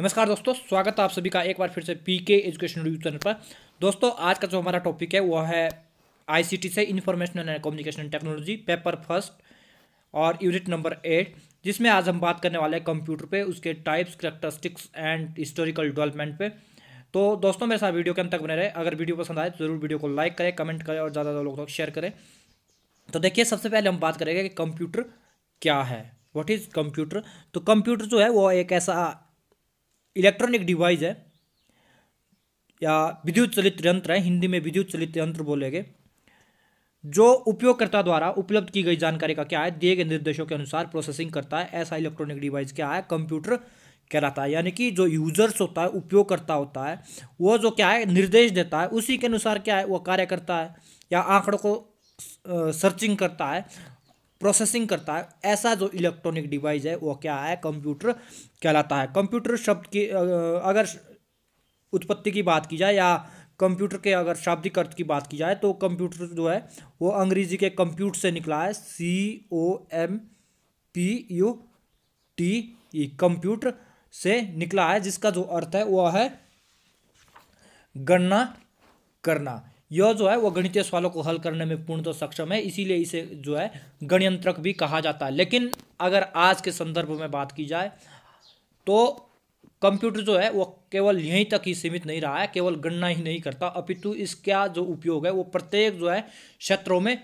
नमस्कार दोस्तों स्वागत है आप सभी का एक बार फिर से पी के एजुकेशन यूट्यूब चैनल पर दोस्तों आज का जो हमारा टॉपिक है वो है आईसीटी से information and communication technology paper first और यूनिट नंबर एट जिसमें आज हम बात करने वाले हैं कंप्यूटर पे उसके types characteristics and historical development पे तो दोस्तों मेरे साथ वीडियो के अंत तक बने रहे अगर वीडियो पसंद आए तो ज़रूर वीडियो को लाइक करें कमेंट करें और ज़्यादा लोगों तक शेयर करें तो देखिए सबसे पहले हम बात करेंगे कि कंप्यूटर क्या है वॉट इज़ कंप्यूटर तो कंप्यूटर जो है वो एक ऐसा इलेक्ट्रॉनिक डिवाइस है या विद्युत चलित यंत्र है हिंदी में विद्युत चलित यंत्र बोलेंगे जो उपयोगकर्ता द्वारा उपलब्ध की गई जानकारी का क्या है दिए गए निर्देशों के अनुसार प्रोसेसिंग करता है ऐसा इलेक्ट्रॉनिक डिवाइस क्या है कंप्यूटर कहलाता है यानी कि जो यूजर्स होता है उपयोगकर्ता होता है वो जो क्या है निर्देश देता है उसी के अनुसार क्या है वो कार्य करता है या आंकड़ों को सर्चिंग करता है प्रोसेसिंग करता है ऐसा जो इलेक्ट्रॉनिक डिवाइस है वो क्या है कंप्यूटर कहलाता है कंप्यूटर शब्द की अगर उत्पत्ति की बात की जाए या कंप्यूटर के अगर शाब्दिक अर्थ की बात की जाए तो कंप्यूटर जो है वो अंग्रेजी के कंप्यूट से निकला है C O M P U T E computer से निकला है जिसका जो अर्थ है वह है गणना करना यह जो है वो गणितीय सवालों को हल करने में पूर्णतः तो सक्षम है इसीलिए इसे जो है गणयंत्रक भी कहा जाता है लेकिन अगर आज के संदर्भ में बात की जाए तो कंप्यूटर जो है वो केवल यहीं तक ही सीमित नहीं रहा है केवल गणना ही नहीं करता अपितु इसका जो उपयोग है वो प्रत्येक जो है क्षेत्रों में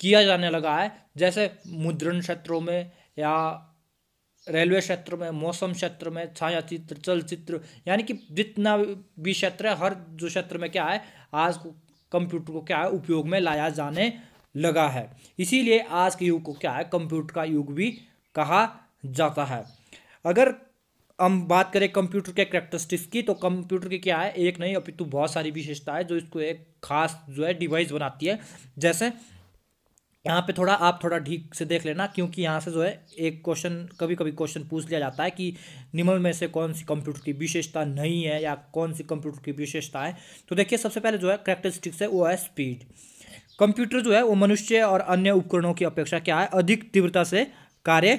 किया जाने लगा है जैसे मुद्रण क्षेत्रों में या रेलवे क्षेत्र में मौसम क्षेत्र में छायाचित्र चलचित्र यानी कि जितना भी क्षेत्र है हर जो क्षेत्र में क्या है आज कंप्यूटर को क्या है उपयोग में लाया जाने लगा है इसीलिए आज के युग को क्या है कंप्यूटर का युग भी कहा जाता है अगर हम बात करें कंप्यूटर के करेक्टरिस्टिक्स की तो कंप्यूटर की क्या है एक नहीं अपितु बहुत सारी विशेषता है जो इसको एक खास जो है डिवाइस बनाती है जैसे यहाँ पे थोड़ा आप थोड़ा ठीक से देख लेना क्योंकि यहाँ से जो है एक क्वेश्चन कभी कभी क्वेश्चन पूछ लिया जाता है कि निम्न में से कौन सी कंप्यूटर की विशेषता नहीं है या कौन सी कंप्यूटर की विशेषता है तो देखिए सबसे पहले जो है करेक्टरिस्टिक्स है वो है स्पीड कंप्यूटर जो है वो मनुष्य और अन्य उपकरणों की अपेक्षा क्या है अधिक तीव्रता से कार्य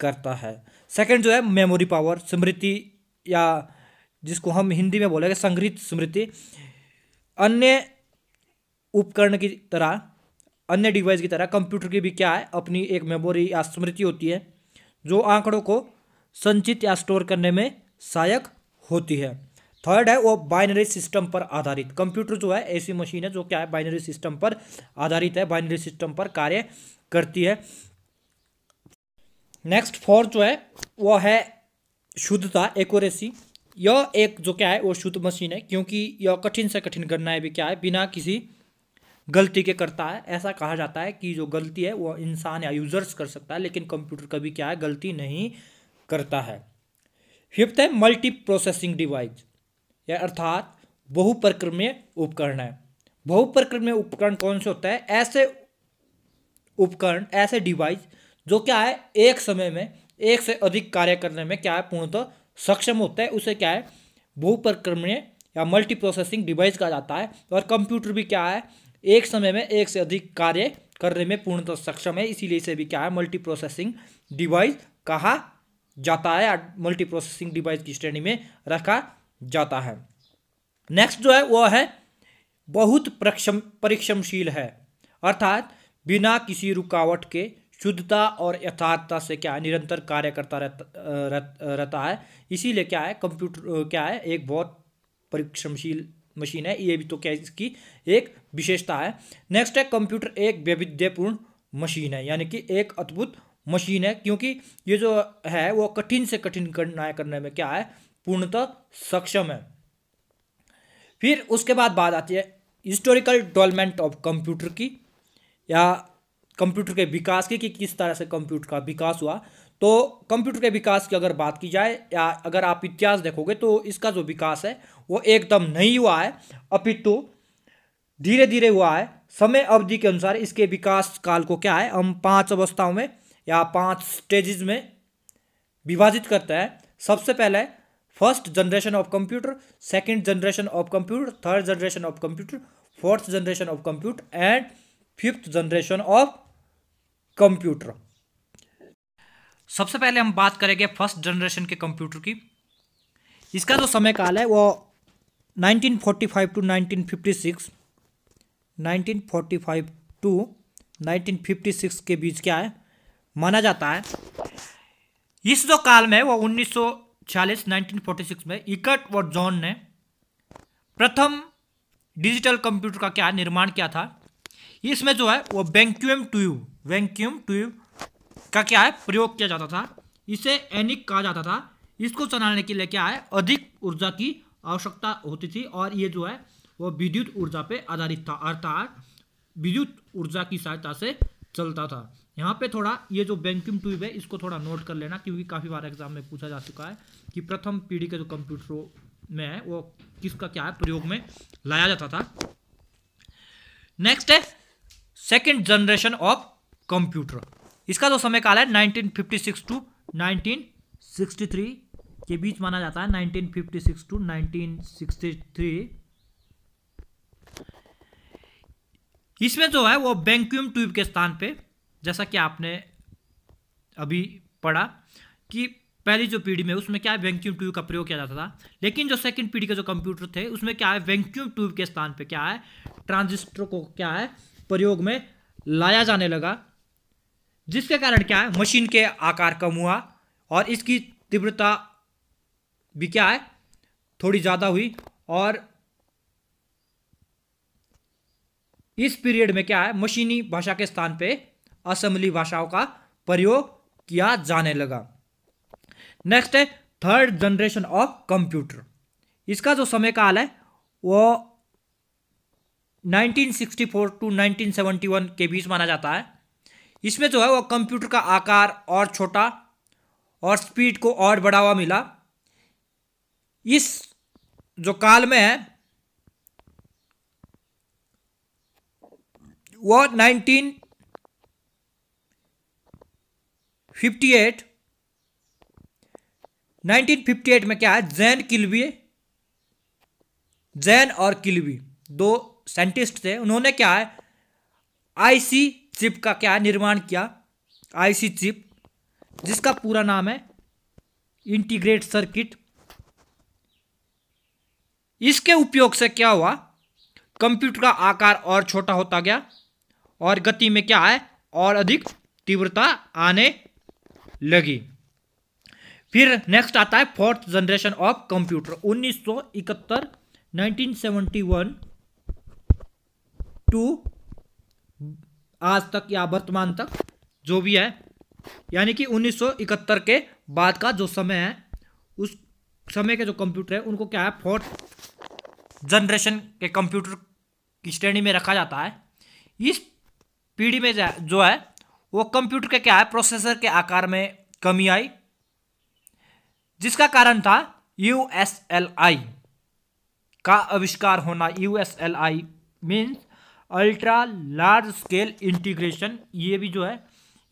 करता है सेकेंड जो है मेमोरी पावर स्मृति या जिसको हम हिंदी में बोलेंगे संग्रहित स्मृति अन्य उपकरण की तरह अन्य डिवाइस की तरह कंप्यूटर की भी क्या है अपनी एक मेमोरी या स्मृति होती है जो आंकड़ों को संचित या स्टोर करने में सहायक होती है थर्ड है वो बाइनरी सिस्टम पर आधारित कंप्यूटर जो है ऐसी मशीन है जो क्या है बाइनरी सिस्टम पर आधारित है बाइनरी सिस्टम पर कार्य करती है नेक्स्ट फोर्थ जो है वो है शुद्धता एकोरेसी यह एक जो क्या है वो शुद्ध मशीन है क्योंकि यह कठिन से कठिन गणनाएं भी क्या है बिना किसी गलती के करता है ऐसा कहा जाता है कि जो गलती है वो इंसान या यूज़र्स कर सकता है लेकिन कंप्यूटर कभी क्या है गलती नहीं करता है फिफ्थ है मल्टी प्रोसेसिंग डिवाइस या अर्थात बहुप्रक्रमीय उपकरण है बहुप्रक्रमीय उपकरण कौन से होता है ऐसे उपकरण ऐसे डिवाइस जो क्या है एक समय में एक से अधिक कार्य करने में क्या है पूर्णतः सक्षम होता है उसे क्या है बहुप्रक्रमीय या मल्टी प्रोसेसिंग डिवाइस कहा जाता है और कंप्यूटर भी क्या है एक समय में एक से अधिक कार्य करने में पूर्णतः सक्षम है इसीलिए इसे भी क्या है मल्टी प्रोसेसिंग डिवाइस कहा जाता है मल्टी प्रोसेसिंग डिवाइस की श्रेणी में रखा जाता है नेक्स्ट जो है वह है बहुत परिक्षम परीक्षमशील है अर्थात बिना किसी रुकावट के शुद्धता और यथार्थता से क्या है निरंतर कार्य करता रहता रहता है इसीलिए क्या है कंप्यूटर क्या है एक बहुत परीक्षमशील मशीन है ये भी तो क्या इसकी एक विशेषता है नेक्स्ट है कंप्यूटर एक वैविध्यपूर्ण मशीन है यानी कि एक अद्भुत मशीन है क्योंकि ये जो है वो कठिन से कठिन करना करने में क्या है पूर्णतः सक्षम है फिर उसके बाद बात आती है हिस्टोरिकल डेवलपमेंट ऑफ कंप्यूटर की या कंप्यूटर के विकास की कि किस तरह से कंप्यूटर का विकास हुआ तो कंप्यूटर के विकास की अगर बात की जाए या अगर आप इतिहास देखोगे तो इसका जो विकास है वो एकदम नहीं हुआ है अपितु धीरे धीरे हुआ है समय अवधि के अनुसार इसके विकास काल को क्या है हम पांच अवस्थाओं में या पांच स्टेजेस में विभाजित करते हैं सबसे पहले first generation of computer second generation of computer third generation of computer fourth generation of computer and fifth generation of computer सबसे पहले हम बात करेंगे फर्स्ट जनरेशन के कंप्यूटर की इसका जो समय काल है वो 1945 टू 1956 1945 टू 1956 के बीच क्या है माना जाता है इस जो काल में वो 1940 1946 में इकट और जॉन ने प्रथम डिजिटल कंप्यूटर का क्या निर्माण किया था इसमें जो है वो वैंक्यूम ट्यूब वैंक्यूम ट्यूब का क्या है प्रयोग किया जाता था इसे एनिक कहा जाता था इसको चलाने के लिए क्या है अधिक ऊर्जा की आवश्यकता होती थी और ये जो है वो विद्युत ऊर्जा पे आधारित था अर्थात विद्युत ऊर्जा की सहायता से चलता था यहाँ पे थोड़ा ये जो बैंकिंग ट्यूब है इसको थोड़ा नोट कर लेना क्योंकि काफ़ी बार एग्जाम में पूछा जा चुका है कि प्रथम पीढ़ी के जो कंप्यूटरों में है वो किसका क्या है प्रयोग में लाया जाता था नेक्स्ट है सेकेंड जनरेशन ऑफ कंप्यूटर इसका जो समय काल है 1956 टू 1963 के बीच माना जाता है 1956 टू 1963 इसमें जो है वो बैंक्यूम ट्यूब के स्थान पे जैसा कि आपने अभी पढ़ा कि पहली जो पीढ़ी में उसमें क्या है वैक्यूम ट्यूब का प्रयोग किया जाता था लेकिन जो सेकंड पीढ़ी के जो कंप्यूटर थे उसमें क्या है वैंक्यूम ट्यूब के स्थान पे क्या है ट्रांजिस्टर को क्या है प्रयोग में लाया जाने लगा जिसके कारण क्या है मशीन के आकार कम हुआ और इसकी तीव्रता भी क्या है थोड़ी ज़्यादा हुई और इस पीरियड में क्या है मशीनी भाषा के स्थान पे असम्बली भाषाओं का प्रयोग किया जाने लगा नेक्स्ट है थर्ड जनरेशन ऑफ कंप्यूटर इसका जो समय काल है वो 1964 टू 1971 के बीच माना जाता है इसमें जो है वो कंप्यूटर का आकार और छोटा और स्पीड को और बढ़ावा मिला इस जो काल में है वो 1958 1958 में क्या है जैन किलवी जैन और किलवी दो साइंटिस्ट थे उन्होंने क्या है आईसी चिप का क्या निर्माण किया आईसी चिप जिसका पूरा नाम है इंटीग्रेट सर्किट इसके उपयोग से क्या हुआ कंप्यूटर का आकार और छोटा होता गया और गति में क्या है और अधिक तीव्रता आने लगी फिर नेक्स्ट आता है fourth generation of computer 1971 1971 to आज तक या वर्तमान तक जो भी है यानी कि 1971 के बाद का जो समय है उस समय के जो कंप्यूटर है उनको क्या है फोर्थ जनरेशन के कंप्यूटर की श्रेणी में रखा जाता है इस पीढ़ी में जो है वो कंप्यूटर के क्या है प्रोसेसर के आकार में कमी आई जिसका कारण था यू एस एल आई का आविष्कार होना U S L I means ultra large scale integration ये भी जो है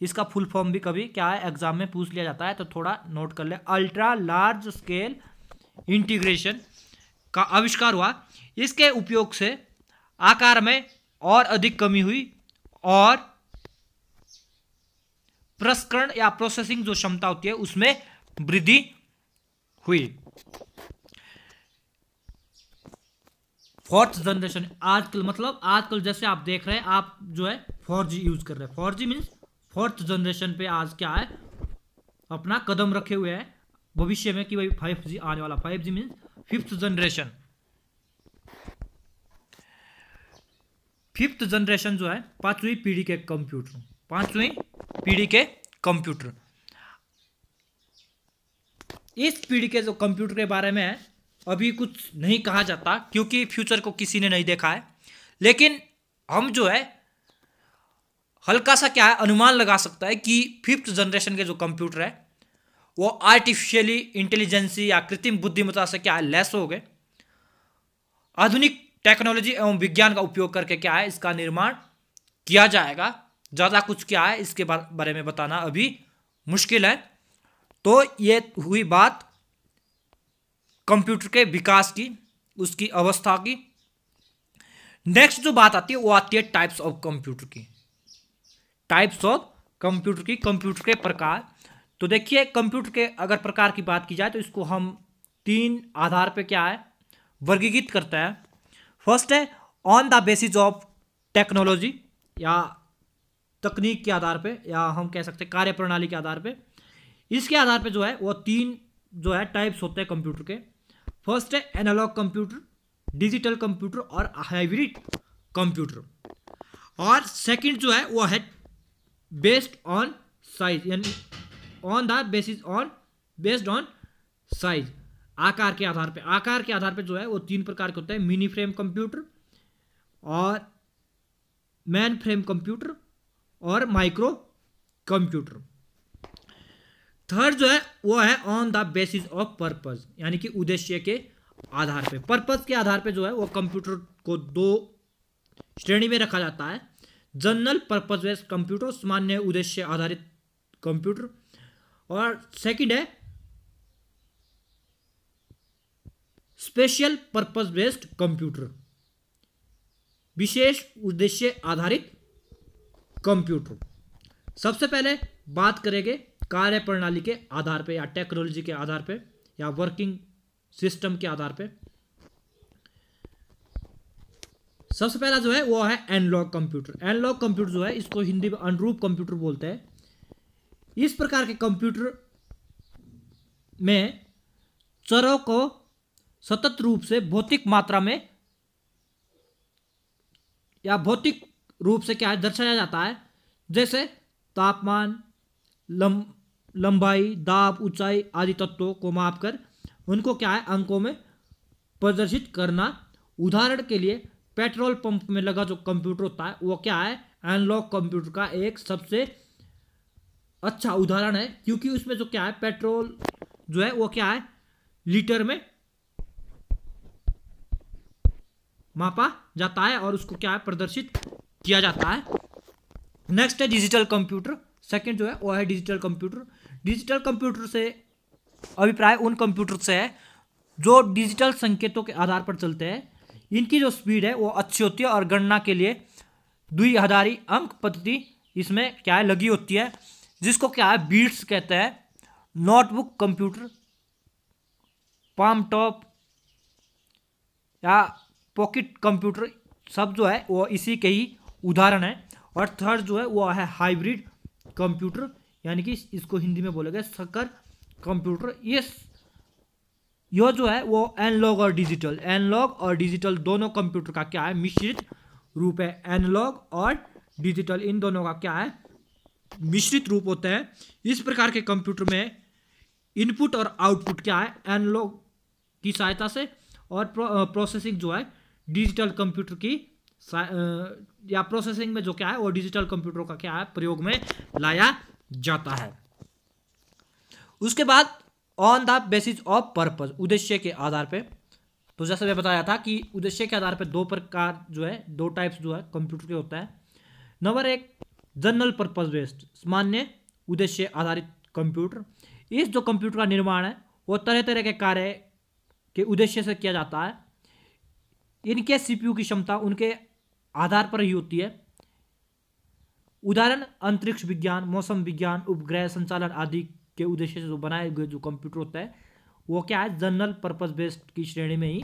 इसका फुल फॉर्म भी कभी क्या है एग्जाम में पूछ लिया जाता है तो थोड़ा नोट कर ले अल्ट्रा लार्ज स्केल इंटीग्रेशन का आविष्कार हुआ इसके उपयोग से आकार में और अधिक कमी हुई और प्रस्करण या प्रोसेसिंग जो क्षमता होती है उसमें वृद्धि हुई फोर्थ जनरेशन आजकल मतलब आजकल जैसे आप देख रहे हैं आप जो है फोर जी यूज कर रहे हैं four G means fourth generation पे आज क्या है अपना कदम रखे हुए हैं भविष्य में कि भाई फाइव जी आने वाला five G means fifth generation fifth generation जो है पांचवी पीढ़ी के कंप्यूटर पांचवी पीढ़ी के कंप्यूटर इस पीढ़ी के जो कंप्यूटर के बारे में है अभी कुछ नहीं कहा जाता क्योंकि फ्यूचर को किसी ने नहीं देखा है लेकिन हम जो है हल्का सा क्या है अनुमान लगा सकता है कि फिफ्थ जनरेशन के जो कंप्यूटर है वो आर्टिफिशियली इंटेलिजेंसी या कृत्रिम बुद्धिमत्ता से क्या है लेस हो गए आधुनिक टेक्नोलॉजी एवं विज्ञान का उपयोग करके क्या है इसका निर्माण किया जाएगा ज़्यादा कुछ क्या है इसके बारे में बताना अभी मुश्किल है तो ये हुई बात कंप्यूटर के विकास की उसकी अवस्था की नेक्स्ट जो बात आती है वो आती है टाइप्स ऑफ कंप्यूटर की टाइप्स ऑफ कंप्यूटर की कंप्यूटर के प्रकार तो देखिए कंप्यूटर के अगर प्रकार की बात की जाए तो इसको हम तीन आधार पे क्या है वर्गीकृत करते हैं फर्स्ट है on the basis of technology या तकनीक के आधार पे या हम कह सकते हैं कार्यप्रणाली के आधार पे इसके आधार पे जो है वो तीन जो है टाइप्स होते हैं कंप्यूटर के फर्स्ट है एनालॉग कंप्यूटर डिजिटल कंप्यूटर और हाइब्रिड कंप्यूटर और सेकंड जो है वो है बेस्ड ऑन साइज यानी on the basis on based on size आकार के आधार पे आकार के आधार पे जो है वो तीन प्रकार के होते हैं मिनी फ्रेम कंप्यूटर और मैन फ्रेम कंप्यूटर और माइक्रो कंप्यूटर थर्ड जो है वो है on the basis of purpose यानी कि उद्देश्य के आधार पे पर्पज के आधार पे जो है वो कंप्यूटर को दो श्रेणी में रखा जाता है जनरल पर्पज बेस्ड कंप्यूटर सामान्य उद्देश्य आधारित कंप्यूटर और सेकंड है स्पेशल पर्पज बेस्ड कंप्यूटर विशेष उद्देश्य आधारित कंप्यूटर सबसे पहले बात करेंगे कार्य प्रणाली के आधार पे या टेक्नोलॉजी के आधार पे या वर्किंग सिस्टम के आधार पे सबसे पहला जो है वो है एनलॉग कंप्यूटर एनलॉग कंप्यूटर जो है इसको हिंदी में अनुरूप कंप्यूटर बोलते हैं इस प्रकार के कंप्यूटर में चरों को सतत रूप से भौतिक मात्रा में या भौतिक रूप से क्या है दर्शाया जाता है जैसे तापमान लंब लंबाई दाब ऊंचाई आदि तत्वों को माप कर उनको क्या है अंकों में प्रदर्शित करना उदाहरण के लिए पेट्रोल पंप में लगा जो कंप्यूटर होता है वो क्या है एनलॉग कंप्यूटर का एक सबसे अच्छा उदाहरण है क्योंकि उसमें जो क्या है पेट्रोल जो है वो क्या है लीटर में मापा जाता है और उसको क्या है प्रदर्शित किया जाता है नेक्स्ट है डिजिटल कंप्यूटर सेकंड जो है वो है डिजिटल कंप्यूटर डिजिटल कंप्यूटर से अभिप्राय उन कंप्यूटर से है जो डिजिटल संकेतों के आधार पर चलते हैं इनकी जो स्पीड है वो अच्छी होती है और गणना के लिए द्विआधारी अंक पद्धति इसमें क्या है लगी होती है जिसको क्या है बीट्स कहते हैं नोटबुक कंप्यूटर पाम टॉप या पॉकेट कंप्यूटर सब जो है वो इसी के ही उदाहरण है और थर्ड जो है वो है हाइब्रिड कंप्यूटर यानी कि इसको हिंदी में बोलेगा सकर कंप्यूटर ये यह जो है वो एनलॉग और डिजिटल एनलॉग और डिजिटल दोनों कंप्यूटर का क्या है मिश्रित रूप है एनलॉग और डिजिटल इन दोनों का क्या है मिश्रित रूप होते हैं इस प्रकार के कंप्यूटर में इनपुट और आउटपुट क्या है एनलॉग की सहायता से और प्रोसेसिंग जो है डिजिटल कंप्यूटर की या प्रोसेसिंग में जो क्या है वो डिजिटल कंप्यूटरों का क्या है प्रयोग में लाया जाता है उसके बाद on the basis of purpose उद्देश्य के आधार पे तो जैसे मैं बताया था कि उद्देश्य के आधार पे दो प्रकार जो है दो टाइप्स जो है कंप्यूटर के होता है नंबर एक जनरल पर्पज बेस्ड सामान्य उद्देश्य आधारित कंप्यूटर इस जो कंप्यूटर का निर्माण है वो तरह तरह के कार्य के उद्देश्य से किया जाता है इनके सीपीयू की क्षमता उनके आधार पर ही होती है उदाहरण अंतरिक्ष विज्ञान मौसम विज्ञान उपग्रह संचालन आदि के उद्देश्य से जो बनाए गए जो कंप्यूटर होता है वो क्या है जनरल पर्पज बेस्ड की श्रेणी में ही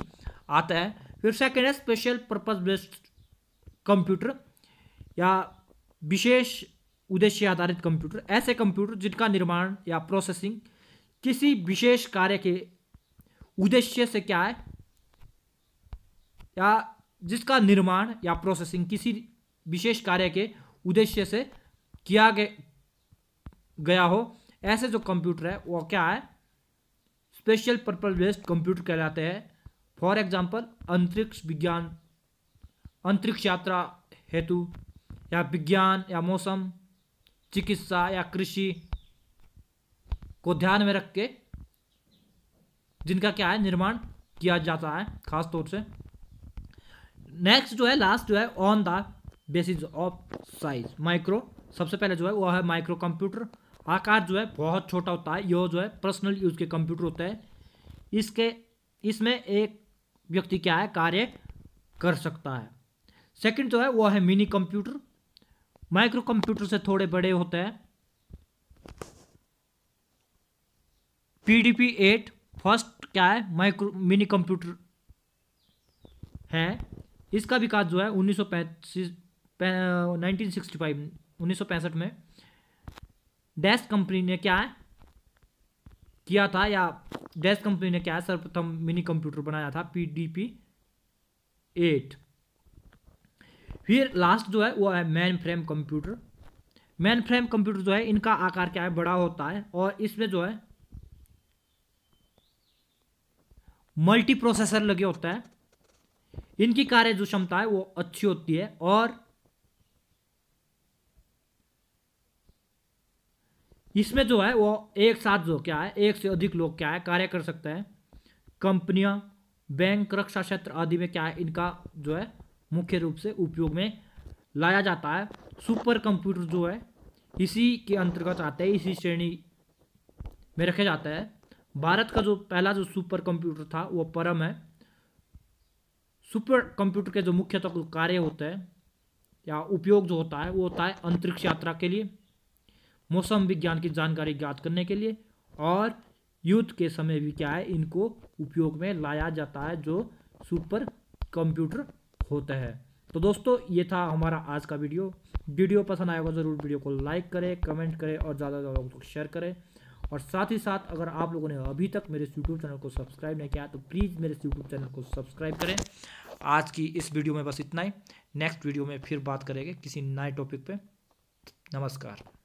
आता है फिर सेकेंड है स्पेशल पर्पज बेस्ड कंप्यूटर या विशेष उद्देश्य आधारित कंप्यूटर ऐसे कंप्यूटर जिनका निर्माण या प्रोसेसिंग किसी विशेष कार्य के उद्देश्य से क्या है या जिसका निर्माण या प्रोसेसिंग किसी विशेष कार्य के उद्देश्य से किया गया हो ऐसे जो कंप्यूटर है वो क्या है स्पेशल पर्पज बेस्ड कंप्यूटर कहलाते हैं फॉर एग्जाम्पल अंतरिक्ष विज्ञान अंतरिक्ष यात्रा हेतु या विज्ञान या मौसम चिकित्सा या कृषि को ध्यान में रख के जिनका क्या है निर्माण किया जाता है खासतौर से नेक्स्ट जो है लास्ट जो है on the basis of size micro सबसे पहले जो है वो है माइक्रो कंप्यूटर आकार जो है बहुत छोटा होता है यह जो है पर्सनल यूज के कंप्यूटर होता है इसके इसमें एक व्यक्ति क्या है कार्य कर सकता है सेकंड जो है वो है मिनी कंप्यूटर माइक्रो कंप्यूटर से थोड़े बड़े होते हैं P D P eight first क्या है माइक्रो मिनी कंप्यूटर है इसका विकास जो है उन्नीस सौ नाइनटीन सिक्सटी फाइव उन्नीस सौ पैंसठ में डैश कंपनी ने क्या है किया था या डैश कंपनी ने क्या है सर्वप्रथम मिनी कंप्यूटर बनाया था पी डी पी एट फिर लास्ट जो है वो है mainframe computer mainframe computer जो है इनका आकार क्या है बड़ा होता है और इसमें जो है मल्टी प्रोसेसर लगे होता है इनकी कार्य जो क्षमता है वो अच्छी होती है और इसमें जो है वो एक साथ जो क्या है एक से अधिक लोग क्या है कार्य कर सकते हैं कंपनियां बैंक रक्षा क्षेत्र आदि में क्या है इनका जो है मुख्य रूप से उपयोग में लाया जाता है सुपर कंप्यूटर जो है इसी के अंतर्गत आते हैं इसी श्रेणी में रखे जाते हैं भारत का जो पहला जो सुपर कंप्यूटर था वो परम है सुपर कंप्यूटर के जो मुख्यतः तो कार्य होते हैं या उपयोग जो होता है वो होता है अंतरिक्ष यात्रा के लिए मौसम विज्ञान की जानकारी ज्ञात करने के लिए और युद्ध के समय भी क्या है इनको उपयोग में लाया जाता है जो सुपर कंप्यूटर होता है तो दोस्तों ये था हमारा आज का वीडियो वीडियो पसंद आएगा ज़रूर वीडियो को लाइक करें कमेंट करें और ज़्यादा से ज़्यादा शेयर करें और साथ ही साथ अगर आप लोगों ने अभी तक मेरे यूट्यूब चैनल को सब्सक्राइब नहीं किया तो प्लीज़ मेरे यूट्यूब चैनल को सब्सक्राइब करें आज की इस वीडियो में बस इतना ही नेक्स्ट वीडियो में फिर बात करेंगे किसी नए टॉपिक पर नमस्कार